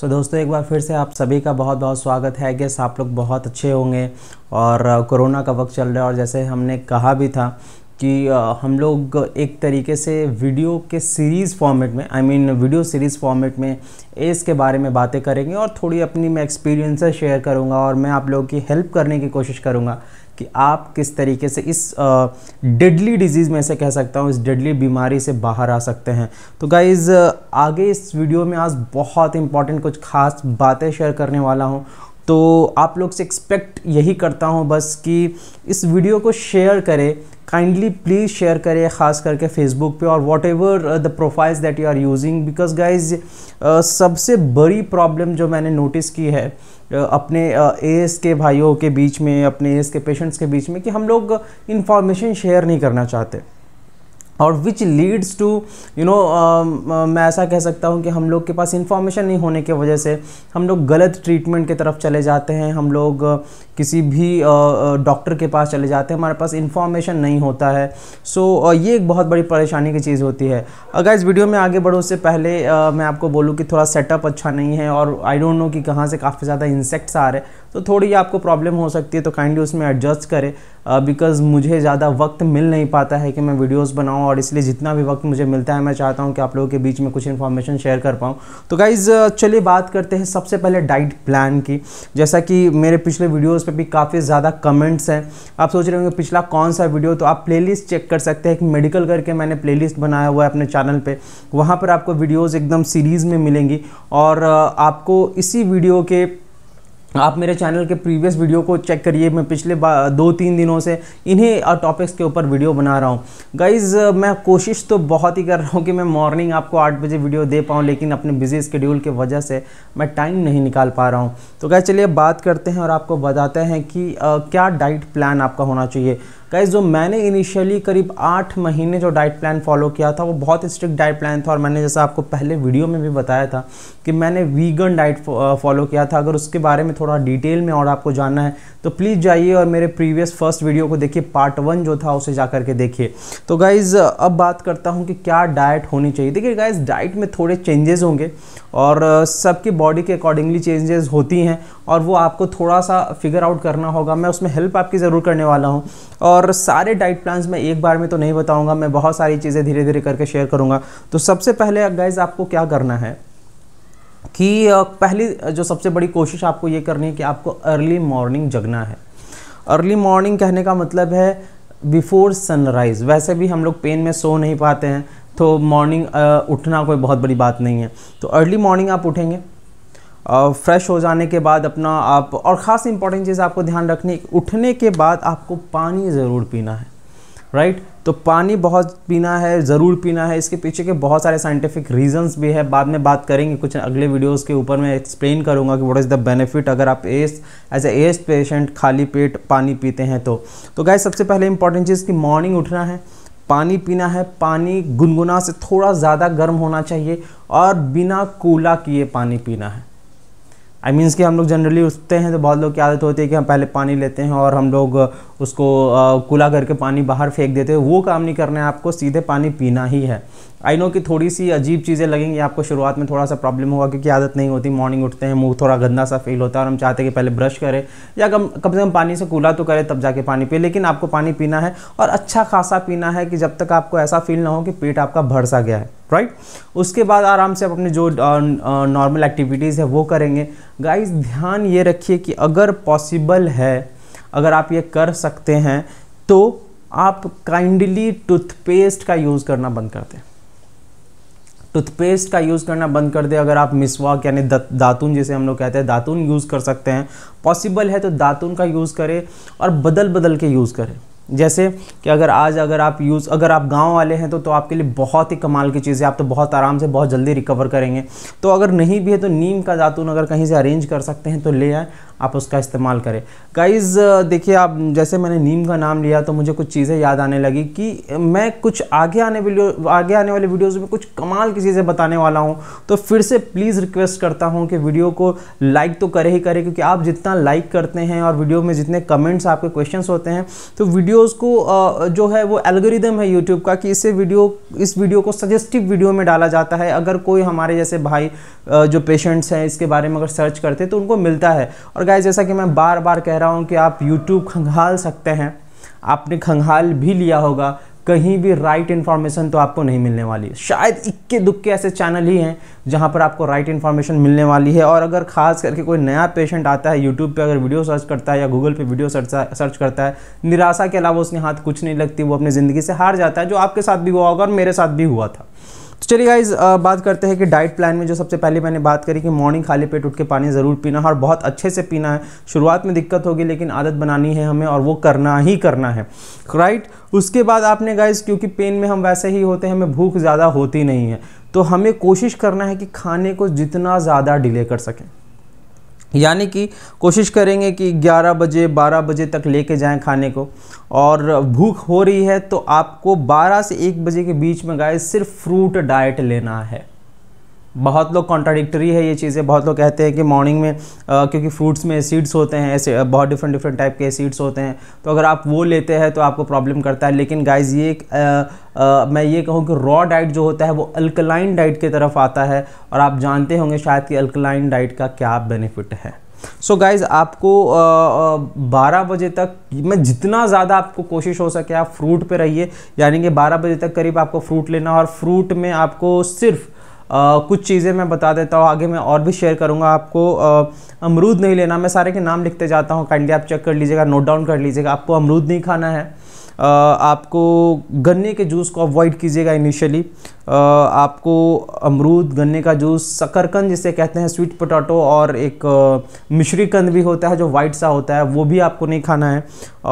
सो so, दोस्तों एक बार फिर से आप सभी का बहुत बहुत स्वागत है गेस आप लोग बहुत अच्छे होंगे और कोरोना का वक्त चल रहा है और जैसे हमने कहा भी था कि हम लोग एक तरीके से वीडियो के सीरीज़ फॉर्मेट में I I mean mean, video series format में एस के बारे में बातें करेंगे और थोड़ी अपनी मैं एक्सपीरियंसेस शेयर करूँगा और मैं आप लोगों की हेल्प करने की कोशिश करूँगा कि आप किस तरीके से इस डेडली डिजीज़ में से कह सकता हूँ इस डेडली बीमारी से बाहर आ सकते हैं तो गाइज़ आगे इस वीडियो में आज बहुत इंपॉर्टेंट कुछ खास बातें शेयर करने वाला हूँ तो आप लोग से एक्सपेक्ट यही करता हूँ बस कि इस वीडियो को शेयर करें काइंडली प्लीज़ शेयर करें ख़ास करके फेसबुक पे और whatever the profiles that you are using because guys सबसे बड़ी प्रॉब्लम जो मैंने नोटिस की है अपने ए के भाइयों के बीच में अपने ए के पेशेंट्स के बीच में कि हम लोग इन्फॉर्मेशन शेयर नहीं करना चाहते और which leads to you know मैं ऐसा कह सकता हूँ कि हम लोग के पास इन्फॉर्मेशन नहीं होने की वजह से हम लोग गलत ट्रीटमेंट की तरफ चले जाते हैं हम लोग uh, किसी भी डॉक्टर uh, uh, के पास चले जाते हैं हमारे पास इन्फॉर्मेशन नहीं होता है सो so, ये एक बहुत बड़ी परेशानी की चीज़ होती है अगर इस वीडियो में आगे बढ़ो उससे पहले मैं आपको बोलूँ कि थोड़ा सेटअप अच्छा नहीं है और आई डोंट नो कि कहाँ से काफ़ी ज़्यादा इंसेक्ट्स आ रहे हैं तो थोड़ी आपको प्रॉब्लम हो सकती है तो काइंडली उसमें एडजस्ट करें बिकॉज़ मुझे ज़्यादा वक्त मिल नहीं पाता है कि मैं वीडियोस बनाऊं और इसलिए जितना भी वक्त मुझे मिलता है मैं चाहता हूं कि आप लोगों के बीच में कुछ इन्फॉर्मेशन शेयर कर पाऊं तो गाइज़ चलिए बात करते हैं सबसे पहले डाइट प्लान की जैसा कि मेरे पिछले वीडियोज़ पर भी काफ़ी ज़्यादा कमेंट्स हैं आप सोच रहे होंगे पिछला कौन सा वीडियो तो आप प्ले चेक कर सकते हैं एक मेडिकल करके मैंने प्ले बनाया हुआ है अपने चैनल पर वहाँ पर आपको वीडियोज़ एकदम सीरीज़ में मिलेंगी और आपको इसी वीडियो के आप मेरे चैनल के प्रीवियस वीडियो को चेक करिए मैं पिछले दो तीन दिनों से इन्हीं टॉपिक्स के ऊपर वीडियो बना रहा हूँ गाइज़ मैं कोशिश तो बहुत ही कर रहा हूँ कि मैं मॉर्निंग आपको आठ बजे वीडियो दे पाऊँ लेकिन अपने बिजी स्केड्यूल के वजह से मैं टाइम नहीं निकाल पा रहा हूँ तो गाइज चलिए बात करते हैं और आपको बताते हैं कि आ, क्या डाइट प्लान आपका होना चाहिए गाइज़ जो मैंने इनिशियली करीब आठ महीने जो डाइट प्लान फॉलो किया था वो बहुत स्ट्रिक्ट डाइट प्लान था और मैंने जैसा आपको पहले वीडियो में भी बताया था कि मैंने वीगन डाइट फॉलो किया था अगर उसके बारे में थोड़ा डिटेल में और आपको जानना है तो प्लीज़ जाइए और मेरे प्रीवियस फर्स्ट वीडियो को देखिए पार्ट वन जो था उसे जा करके देखिए तो गाइज़ अब बात करता हूँ कि क्या डाइट होनी चाहिए देखिए गाइज़ डाइट में थोड़े चेंजेस होंगे और सबके बॉडी के अकॉर्डिंगली चेंजेस होती हैं और वो आपको थोड़ा सा फिगर आउट करना होगा मैं उसमें हेल्प आपकी ज़रूर करने वाला हूँ और और सारे डाइट प्लान्स मैं एक बार में तो नहीं बताऊंगा मैं बहुत सारी चीज़ें धीरे धीरे करके शेयर करूंगा तो सबसे पहले गाइज आपको क्या करना है कि पहली जो सबसे बड़ी कोशिश आपको ये करनी है कि आपको अर्ली मॉर्निंग जगना है अर्ली मॉर्निंग कहने का मतलब है बिफोर सनराइज़ वैसे भी हम लोग पेन में सो नहीं पाते हैं तो मॉर्निंग उठना कोई बहुत बड़ी बात नहीं है तो अर्ली मॉर्निंग आप उठेंगे फ्रेश हो जाने के बाद अपना आप और ख़ास इंपॉर्टेंट चीज़ आपको ध्यान रखनी उठने के बाद आपको पानी ज़रूर पीना है राइट तो पानी बहुत पीना है ज़रूर पीना है इसके पीछे के बहुत सारे साइंटिफिक रीजंस भी है बाद में बात करेंगे कुछ अगले वीडियोस के ऊपर मैं एक्सप्लेन करूँगा कि व्हाट इज़ द बेनिफिट अगर आप as as a as patient खाली पेट पानी पीते हैं तो तो गाय सबसे पहले इंपॉर्टेंट चीज़ कि मॉर्निंग उठना है पानी पीना है पानी गुनगुना से थोड़ा ज़्यादा गर्म होना चाहिए और बिना कूला किए पानी पीना है आई मीन्स कि हम लोग जनरली उठते हैं तो बहुत लोग की आदत होती है कि हम पहले पानी लेते हैं और हम लोग उसको कूला करके पानी बाहर फेंक देते हैं वो काम नहीं करना है आपको सीधे पानी पीना ही है आई नो कि थोड़ी सी अजीब चीज़ें लगेंगी आपको शुरुआत में थोड़ा सा प्रॉब्लम होगा क्योंकि आदत नहीं होती मॉर्निंग उठते हैं मुंह थोड़ा गंदा सा फील होता है और हम चाहते हैं कि पहले ब्रश करें या कम कम से कम पानी से कूला तो करें तब जाके पानी पिए लेकिन आपको पानी पीना है और अच्छा खासा पीना है कि जब तक आपको ऐसा फील ना हो कि पेट आपका भर सा गया है राइट right? उसके बाद आराम से आप अपने जो नॉर्मल एक्टिविटीज़ है वो करेंगे गाइस ध्यान ये रखिए कि अगर पॉसिबल है अगर आप ये कर सकते हैं तो आप काइंडली टूथपेस्ट का यूज़ करना बंद कर दें टूथपेस्ट का यूज़ करना बंद कर दें अगर आप मिसवाक यानी दातून जिसे हम लोग कहते हैं दातून यूज़ कर सकते हैं पॉसिबल है तो दातून का यूज़ करें और बदल बदल के यूज़ करें जैसे कि अगर आज अगर आप यूज़ अगर आप गांव वाले हैं तो तो आपके लिए बहुत ही कमाल की चीज़ है आप तो बहुत आराम से बहुत जल्दी रिकवर करेंगे तो अगर नहीं भी है तो नीम का जातून अगर कहीं से अरेंज कर सकते हैं तो ले आए आप उसका इस्तेमाल करें गाइज़ देखिए आप जैसे मैंने नीम का नाम लिया तो मुझे कुछ चीज़ें याद आने लगी कि मैं कुछ आगे आने वीडियो आगे आने वाले वीडियोस में कुछ कमाल की चीज़ें बताने वाला हूँ तो फिर से प्लीज़ रिक्वेस्ट करता हूँ कि वीडियो को लाइक तो करे ही करें क्योंकि आप जितना लाइक करते हैं और वीडियो में जितने कमेंट्स आपके क्वेश्चन होते हैं तो वीडियोज़ को जो है वो एल्गोरिदम है यूट्यूब का कि इसे वीडियो इस वीडियो को सजेस्टिव वीडियो में डाला जाता है अगर कोई हमारे जैसे भाई जो पेशेंट्स हैं इसके बारे में अगर सर्च करते तो उनको मिलता है और गाइज जैसा कि मैं बार बार कह रहा हूँ कि आप यूट्यूब खंगाल सकते हैं आपने खंगाल भी लिया होगा कहीं भी राइट इन्फॉर्मेशन तो आपको नहीं मिलने वाली शायद इक्के दुक्के ऐसे चैनल ही हैं जहां पर आपको राइट इन्फॉर्मेशन मिलने वाली है और अगर खास करके कोई नया पेशेंट आता है यूट्यूब पे अगर वीडियो सर्च करता है या गूगल पे वीडियो सर्च सर्च करता है निराशा के अलावा उसके हाथ कुछ नहीं लगती वो अपनी ज़िंदगी से हार जाता है जो आपके साथ भी हुआ होगा और मेरे साथ भी हुआ था तो चलिए गाइज बात करते हैं कि डाइट प्लान में जो सबसे पहले मैंने बात करी कि मॉर्निंग खाली पेट उठ के पानी ज़रूर पीना है और बहुत अच्छे से पीना है शुरुआत में दिक्कत होगी लेकिन आदत बनानी है हमें और वो करना ही करना है राइट उसके बाद आपने गाइज क्योंकि पेन में हम वैसे ही होते हैं हमें भूख ज़्यादा होती नहीं है तो हमें कोशिश करना है कि खाने को जितना ज़्यादा डिले कर सकें यानी कि कोशिश करेंगे कि 11 बजे 12 बजे तक लेके जाएं खाने को और भूख हो रही है तो आपको 12 से 1 बजे के बीच में गाय सिर्फ फ्रूट डाइट लेना है बहुत लोग कॉन्ट्राडिक्टरी है ये चीज़ें बहुत लोग कहते हैं कि मॉर्निंग में आ, क्योंकि फ्रूट्स में एसिड्स होते हैं ऐसे बहुत डिफरेंट डिफरेंट टाइप के एसिड्स होते हैं तो अगर आप वो लेते हैं तो आपको प्रॉब्लम करता है लेकिन गाइज ये आ, आ, मैं ये कहूँ कि रॉ डाइट जो होता है वो अल्कलाइन डाइट की तरफ आता है और आप जानते होंगे शायद कि अल्कलाइन डाइट का क्या बेनिफिट है सो so गाइज़ आपको बारह बजे तक मैं जितना ज़्यादा आपको कोशिश हो सके आप फ्रूट पे रहिए यानी कि बारह बजे तक करीब आपको फ्रूट लेना और फ्रूट में आपको सिर्फ़ आ, कुछ चीज़ें मैं बता देता हूँ आगे मैं और भी शेयर करूँगा आपको अमरूद नहीं लेना मैं सारे के नाम लिखते जाता हूँ काइंडली आप चेक कर लीजिएगा नोट डाउन कर लीजिएगा आपको अमरूद नहीं खाना है आपको गन्ने के जूस को अवॉइड कीजिएगा इनिशियली आपको अमरूद गन्ने का जूस शकरकंद जिसे कहते हैं स्वीट पोटैटो और एक मिश्री कंद भी होता है जो वाइट सा होता है वो भी आपको नहीं खाना है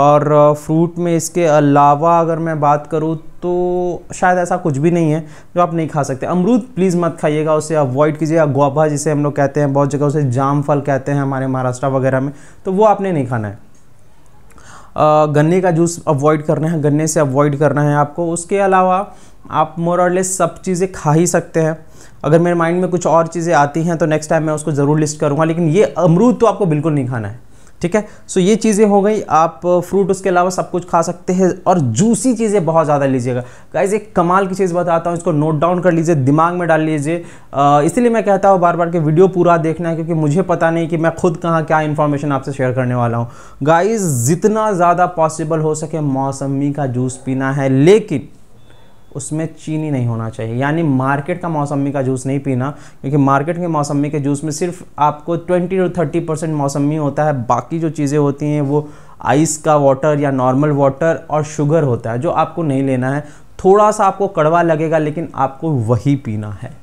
और फ्रूट में इसके अलावा अगर मैं बात करूँ तो शायद ऐसा कुछ भी नहीं है जो आप नहीं खा सकते अमरूद प्लीज़ मत खाइएगा उसे अवॉइड कीजिएगा गुआभा जिसे हम लोग कहते हैं बहुत जगह उसे जाम फल कहते हैं हमारे महाराष्ट्र वगैरह में तो वो आपने नहीं खाना है गन्ने का जूस अवॉइड करना है गन्ने से अवॉइड करना है आपको उसके अलावा आप मोर और लेस सब चीज़ें खा ही सकते हैं अगर मेरे माइंड में कुछ और चीज़ें आती हैं तो नेक्स्ट टाइम मैं उसको ज़रूर लिस्ट करूँगा लेकिन ये अमरूद तो आपको बिल्कुल नहीं खाना है ठीक है सो ये चीज़ें हो गई आप फ्रूट uh, उसके अलावा सब कुछ खा सकते हैं और जूसी चीज़ें बहुत ज़्यादा लीजिएगा गाइज एक कमाल की चीज़ बताता हूँ इसको नोट डाउन कर लीजिए दिमाग में डाल लीजिए uh, इसलिए मैं कहता हूँ बार बार के वीडियो पूरा देखना है क्योंकि मुझे पता नहीं कि मैं खुद कहाँ क्या इन्फॉर्मेशन आपसे शेयर करने वाला हूँ गाइज जितना ज़्यादा पॉसिबल हो सके मौसमी का जूस पीना है लेकिन उसमें चीनी नहीं होना चाहिए यानी मार्केट का मौसमी का जूस नहीं पीना क्योंकि मार्केट के मौसमी के जूस में सिर्फ आपको ट्वेंटी टू थर्टी परसेंट मौसमी होता है बाकी जो चीज़ें होती हैं वो आइस का वाटर या नॉर्मल वाटर और शुगर होता है जो आपको नहीं लेना है थोड़ा सा आपको कड़वा लगेगा लेकिन आपको वही पीना है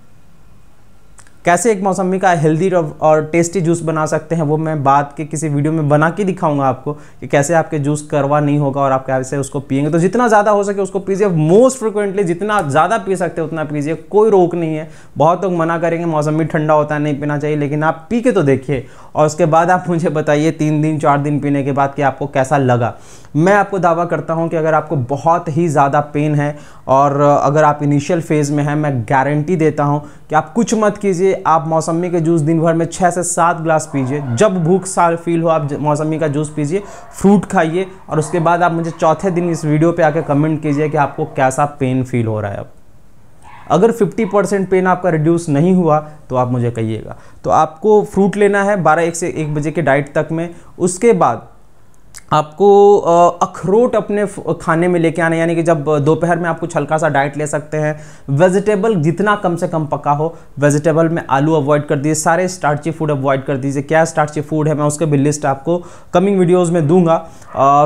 कैसे एक मौसमी का हेल्दी और टेस्टी जूस बना सकते हैं वो मैं बाद के किसी वीडियो में बना के दिखाऊंगा आपको कि कैसे आपके जूस करवा नहीं होगा और आप कैसे उसको पियेंगे तो जितना ज़्यादा हो सके उसको पीजिए मोस्ट फ्रिक्वेंटली जितना ज़्यादा पी सकते हैं उतना पीजिए कोई रोक नहीं है बहुत लोग मना करेंगे मौसमी ठंडा होता है नहीं पीना चाहिए लेकिन आप पी के तो देखिए और उसके बाद आप मुझे बताइए तीन दिन चार दिन पीने के बाद कि आपको कैसा लगा मैं आपको दावा करता हूँ कि अगर आपको बहुत ही ज़्यादा पेन है और अगर आप इनिशियल फेज़ में हैं मैं गारंटी देता हूँ कि आप कुछ मत कीजिए आप मौसमी के जूस दिन भर में छः से सात ग्लास पीजिए जब भूख सार फील हो आप मौसमी का जूस पीजिए फ्रूट खाइए और उसके बाद आप मुझे चौथे दिन इस वीडियो पे आके कमेंट कीजिए कि आपको कैसा पेन फील हो रहा है अब अगर 50 परसेंट पेन आपका रिड्यूस नहीं हुआ तो आप मुझे कहिएगा तो आपको फ्रूट लेना है बारह एक से एक बजे के डाइट तक में उसके बाद आपको अखरोट अपने खाने में लेके आना यानी कि जब दोपहर में आप कुछ हल्का सा डाइट ले सकते हैं वेजिटेबल जितना कम से कम पका हो वेजिटेबल में आलू अवॉइड कर दीजिए सारे स्टार्ची फूड अवॉइड कर दीजिए क्या स्टार्ची फूड है मैं उसके भी लिस्ट आपको कमिंग वीडियोज़ में दूंगा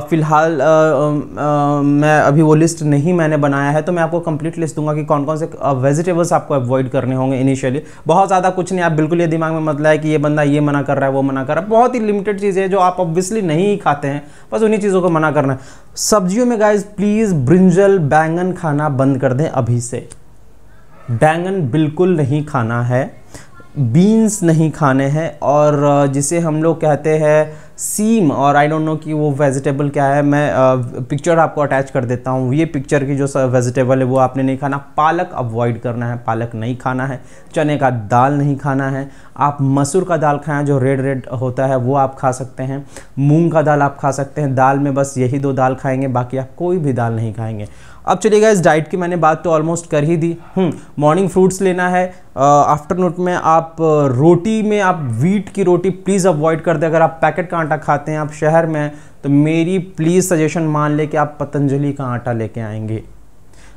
फिलहाल मैं अभी वो लिस्ट नहीं मैंने बनाया है तो मैं आपको कंप्लीट लिस्ट दूंगा कि कौन कौन से वेजिटेबल्स आपको अवॉइड करने होंगे इनिशियली बहुत ज़्यादा कुछ नहीं आप बिल्कुल ये दिमाग में मतलब है कि ये बंदा ये मना कर रहा है वो मना कर रहा है बहुत ही लिमिटेड चीज़ें जो आप ऑब्वियसली नहीं खाते हैं बस उन्हीं चीज़ों को मना करना है सब्जियों में गाइज प्लीज़ ब्रिंजल बैंगन खाना बंद कर दें अभी से बैंगन बिल्कुल नहीं खाना है बीन्स नहीं खाने हैं और जिसे हम लोग कहते हैं सीम और आई डोंट नो कि वो वेजिटेबल क्या है मैं पिक्चर uh, आपको अटैच कर देता हूँ ये पिक्चर की जो वेजिटेबल है वो आपने नहीं खाना पालक अवॉइड करना है पालक नहीं खाना है चने का दाल नहीं खाना है आप मसूर का दाल खाएं जो रेड रेड होता है वो आप खा सकते हैं मूंग का दाल आप खा सकते हैं दाल में बस यही दो दाल खाएंगे बाकी आप कोई भी दाल नहीं खाएंगे अब चलिएगा इस डाइट की मैंने बात तो ऑलमोस्ट कर ही दी मॉर्निंग हम्म, फ्रूट्स लेना है आफ्टरनून uh, में आप uh, रोटी में आप वीट की रोटी प्लीज़ अवॉइड कर दें अगर आप पैकेट का आटा खाते हैं आप शहर में तो मेरी प्लीज़ सजेशन मान लें कि आप पतंजलि का आटा लेके आएंगे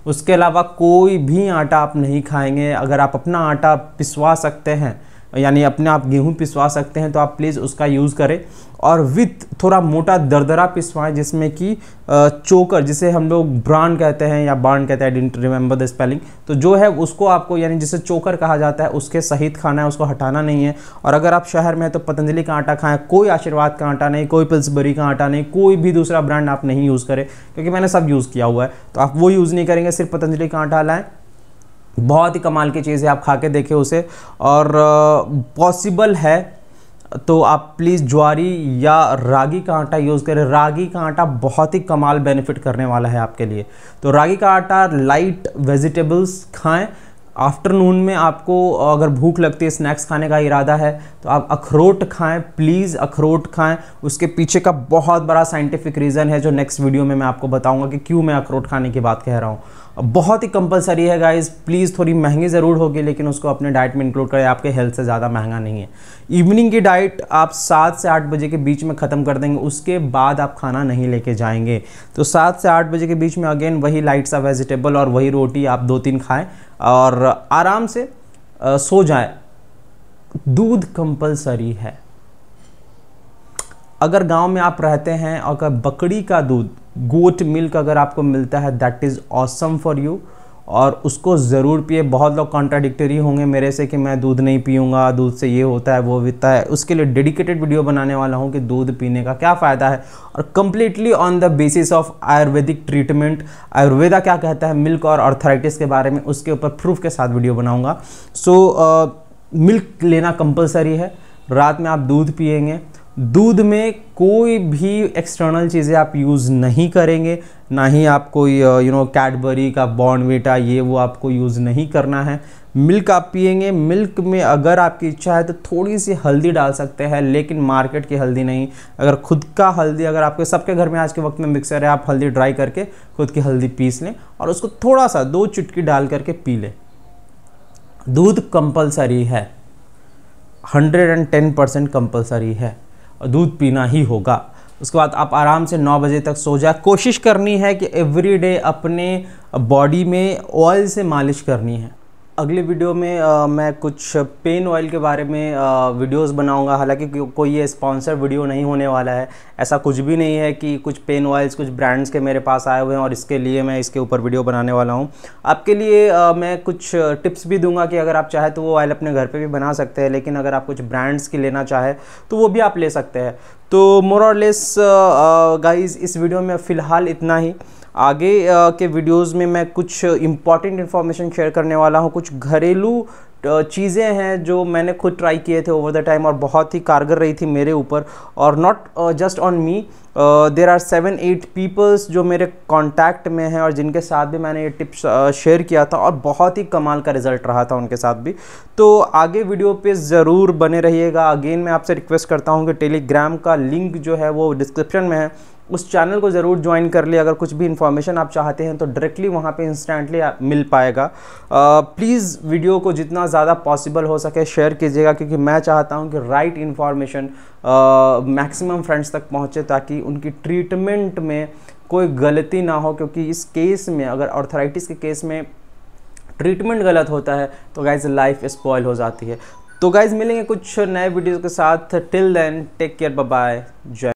उसके अलावा कोई भी आटा आप नहीं खाएंगे अगर आप अपना आटा पिसवा सकते हैं यानी अपने आप गेहूँ पिसवा सकते हैं तो आप प्लीज़ उसका यूज़ करें और विथ थोड़ा मोटा दरदरा पिसवाएं जिसमें कि चोकर जिसे हम लोग ब्रांड कहते हैं या बांड कहते हैं I didn't remember the spelling तो जो है उसको आपको यानी जिसे चोकर कहा जाता है उसके सहित खाना है उसको हटाना नहीं है और अगर आप शहर में हैं तो पतंजलि का आटा खाएं कोई आशीर्वाद का आटा नहीं कोई पिल्सबरी का आटा नहीं कोई भी दूसरा ब्रांड आप नहीं यूज़ करें क्योंकि मैंने सब यूज़ किया हुआ है तो आप वो यूज़ नहीं करेंगे सिर्फ पतंजलि का आटा लाएँ बहुत ही कमाल की चीज़ है आप खा के देखें उसे और पॉसिबल है तो आप प्लीज़ ज्वारी या रागी का आटा यूज़ करें रागी का आटा बहुत ही कमाल बेनिफिट करने वाला है आपके लिए तो रागी का आटा लाइट वेजिटेबल्स खाएं आफ्टरनून में आपको अगर भूख लगती है स्नैक्स खाने का इरादा है तो आप अखरोट खाएं प्लीज़ अखरोट खाएं उसके पीछे का बहुत बड़ा साइंटिफिक रीज़न है जो नेक्स्ट वीडियो में मैं आपको बताऊंगा कि क्यों मैं अखरोट खाने की बात कह रहा हूँ बहुत ही कंपलसरी है गाइज प्लीज़ थोड़ी महंगी ज़रूर होगी लेकिन उसको अपने डाइट में इंक्लूड करें आपके हेल्थ से ज़्यादा महंगा नहीं है इवनिंग की डाइट आप सात से आठ बजे के बीच में ख़त्म कर देंगे उसके बाद आप खाना नहीं लेके जाएंगे तो सात से आठ बजे के बीच में अगेन वही लाइट सा वेजिटेबल और वही रोटी आप दो तीन खाएँ और आराम से आ, सो जाए दूध कंपलसरी है अगर गांव में आप रहते हैं अगर बकरी का दूध गोट मिल्क अगर आपको मिलता है that is awesome for you और उसको ज़रूर पिए बहुत लोग कॉन्ट्राडिक्टरी होंगे मेरे से कि मैं दूध नहीं पीऊँगा दूध से ये होता है वो बीतता है उसके लिए डेडिकेटेड वीडियो बनाने वाला हूँ कि दूध पीने का क्या फ़ायदा है और completely on the basis of Ayurvedic treatment Ayurveda क्या कहता है मिल्क और अर्थराइटिस के बारे में उसके ऊपर प्रूफ के साथ वीडियो बनाऊँगा सो मिल्क लेना कंपलसरी है रात में आप दूध पियेंगे दूध में कोई भी एक्सटर्नल चीज़ें आप यूज़ नहीं करेंगे ना ही आपको यू नो कैडबरी का बॉर्नविटा ये वो आपको यूज़ नहीं करना है मिल्क आप पियेंगे मिल्क में अगर आपकी इच्छा है तो थोड़ी सी हल्दी डाल सकते हैं लेकिन मार्केट की हल्दी नहीं अगर खुद का हल्दी अगर आपके सबके घर में आज के वक्त में मिक्सर है आप हल्दी ड्राई करके खुद की हल्दी पीस लें और उसको थोड़ा सा दो चुटकी डाल करके पी लें दूध कंपलसरी है 110 परसेंट कंपलसरी है दूध पीना ही होगा उसके बाद आप आराम से 9 बजे तक सो जाए कोशिश करनी है कि एवरी डे अपने बॉडी में ऑयल से मालिश करनी है अगले वीडियो में आ, मैं कुछ पेन ऑयल के बारे में आ, वीडियोस बनाऊंगा हालांकि को, कोई ये स्पॉन्सर वीडियो नहीं होने वाला है ऐसा कुछ भी नहीं है कि कुछ पेन ऑयल्स कुछ ब्रांड्स के मेरे पास आए हुए हैं और इसके लिए मैं इसके ऊपर वीडियो बनाने वाला हूँ आपके लिए आ, मैं कुछ टिप्स भी दूंगा कि अगर आप चाहे तो वो ऑयल अपने घर पर भी बना सकते हैं लेकिन अगर आप कुछ ब्रांड्स की लेना चाहें तो वो भी आप ले सकते हैं तो मोर और लेस गाइज इस वीडियो में फ़िलहाल इतना ही आगे के वीडियोस में मैं कुछ इम्पॉर्टेंट इन्फॉर्मेशन शेयर करने वाला हूँ कुछ घरेलू चीज़ें हैं जो मैंने खुद ट्राई किए थे ओवर द टाइम और बहुत ही कारगर रही थी मेरे ऊपर और not just on me there are seven eight peoples जो मेरे कॉन्टैक्ट में हैं और जिनके साथ भी मैंने ये टिप्स शेयर किया था और बहुत ही कमाल का रिजल्ट रहा था उनके साथ भी तो आगे वीडियो पे ज़रूर बने रहिएगा अगेन मैं आपसे रिक्वेस्ट करता हूँ कि टेलीग्राम का लिंक जो है वो डिस्क्रिप्शन में है उस चैनल को ज़रूर ज्वाइन कर ले अगर कुछ भी इन्फॉर्मेशन आप चाहते हैं तो डायरेक्टली वहाँ पे इंस्टेंटली मिल पाएगा प्लीज़ वीडियो को जितना ज़्यादा पॉसिबल हो सके शेयर कीजिएगा क्योंकि मैं चाहता हूँ कि राइट इन्फॉर्मेशन मैक्सिमम फ्रेंड्स तक पहुँचे ताकि उनकी ट्रीटमेंट में कोई गलती ना हो क्योंकि इस केस में अगर ऑर्थराइटिस के केस में ट्रीटमेंट गलत होता है तो गाइज लाइफ स्पॉयल हो जाती है तो गाइज मिलेंगे कुछ नए वीडियोज़ के साथ till then take care bye जय